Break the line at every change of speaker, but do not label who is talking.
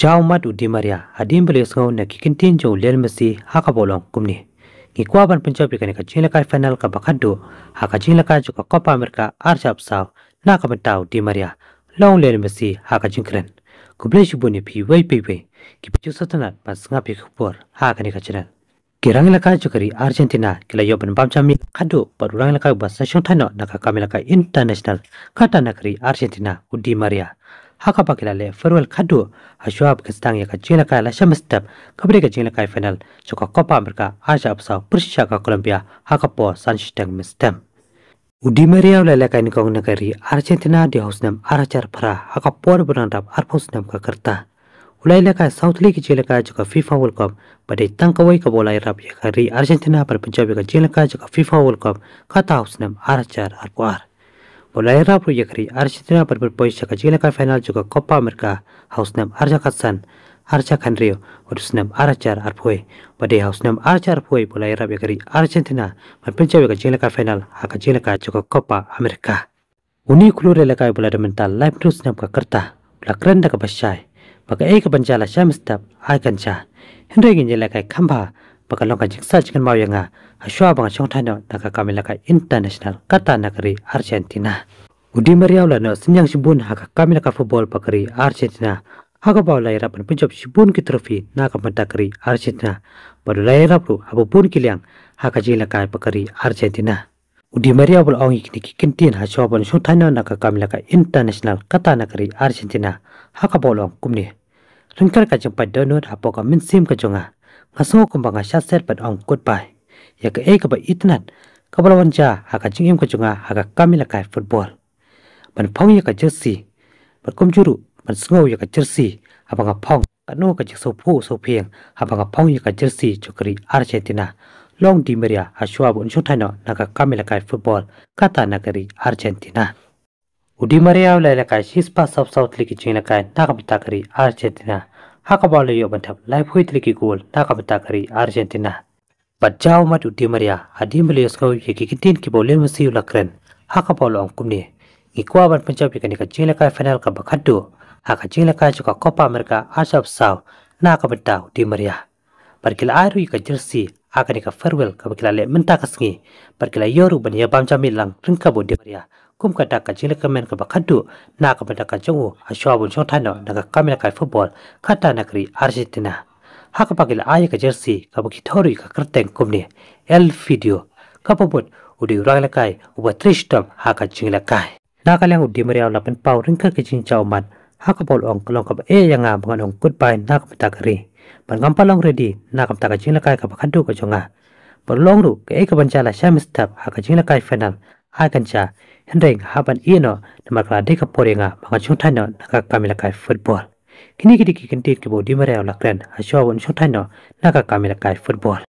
Di Maria, Hadim Belesngau na kikintin mesi haka bolong kumni. Ngikwaban Punjabi kani ka jinglakai final ka bakadu haka jinglakai joka Copa Amerika arjab saw na Di Dimaria long mesi haka jingkren. Kubleshi buni pi wai pi wai, wei kipicu satanat pas pi kubur haka ni kachiran. Kirang lakai ri Argentina kila yoban bamjami kadu padurang lakai bahasa shong tano naka kamilaka international kata nakri Argentina Di Maria haka pakilale farwal khaddu ashwab kistang yaka jingla lasha la shamis kabri ka jingla final choka copa mereka, aja apsa pursha ka colombia haka po sanshitang mistem Udi Maria oleh lekan kong negari Argentina di hausnam aracar para haka por berantap arpusnam ka kerta. Ulai leka South League jeleka juga FIFA World Cup pada tang kawai ka bola ya kari Argentina pada pencabi ka jeleka juga FIFA World Cup kata hausnam aracar arpuar. Mulailah proyekri Argentina berebut poin jaga final juga Copa America Hausnam Arjakatsan Arjakan Rio Wadusnam Arjar Arpoy Badai Hausnam Arjar Arpoy Mulailah proyek ri Argentina berpencawa ke jika final Haka jika juga Copa America Uni kulure lekai bola mental live terus nam ke kerta bola keren dak kebasyai Eka ei kebenjala syamstab akan syah hendra ginjela kai kamba pakalo ka jiksa jikan mau yang a ah, ashwa bang chong thano naka kamila ka international kata nakari argentina udi mariaula no senyang shibun haka ah, kamila ka football pakari argentina haka pau lai rapan punjab shibun ki trofi naka matakari argentina baru lai rapru abu pun kiliang haka ah, jila ka pakari argentina Udi Maria bol aung ikni ki kintin ha chwa bon shuthaina kamila ka international kata nakari argentina haka bolong kumni ringkar ka jempa donut apoka min sim ka jonga ngaso kumba nga sha set pat ong goodbye ya ka ek ba itnat kabla wan cha ha ka chingim ko chunga ha ka kamila kai football ban phong ya ka jersey ban kum churu ban sngau ya ka jersey ha ba nga phong ka no ka jiso phu nga phong ya jersey chukri argentina long di maria ha shwa bon chu thaina kata nagari argentina udi maria la la shispa sab sab tli ki chingla kai kari argentina hakabale yo bantab lai phui triki gol naka bata kari argentina bajau mat di maria adim le yosko yeki kitin ki bole musi lakren hakabalo angkumni ikwa ban pencap yekani ka chile ka final ka bakhatu haka chile ka chuka copa america asab sao naka bata maria parkil aru ka jersey อากาศก็กฟรเวลกับกิลาเล่มันตากสังเกตปักกิลายอรุบันยาบามจามิลังรุ่งขบุดเดียร์คุ้มกับตักกันจิลกันเมนกับขัดดูน่ากับดากกันจงอวอาชัวบุญช่องทันอ่ะนักกามินาไก่ฟุตบอลขคาตานักรีอาร์เจนตินาหากปักกัลอายกับเจอร์ซีกับกิทอรุกับครัะเต็งคุ้มเนี่ยเอลฟิดิโอกับบุตรอุดิวรังเลกไก่อุบัติสตัมหากจิลกัไก่นากันเลี้ยงอุดิมเรียวลับเป็นเป้ารุ่งขับกิจิงเจ้ามันหากบอลองลองกับเอยังงามกันองกุดไปน่ากับดักรีปันกำปั้นลองเรดีนักกำตากจิงละกายกับขันดูกับจงอาปันลงรูกเอกบัญชาลาแชมป์สตับหากจิงละกายฟนอลอากันชาเฮนเริงฮาบันอีโนนักมากลาดิกับปอริงาบางกัช่วงท้ายโนนักกามิละกายฟุตบอลคินี้กิดกิจกันตีกับบอดีมาเรียลักเรนฮัชชัววันช่วงท้ายโนนักกามิละกายฟุตบอล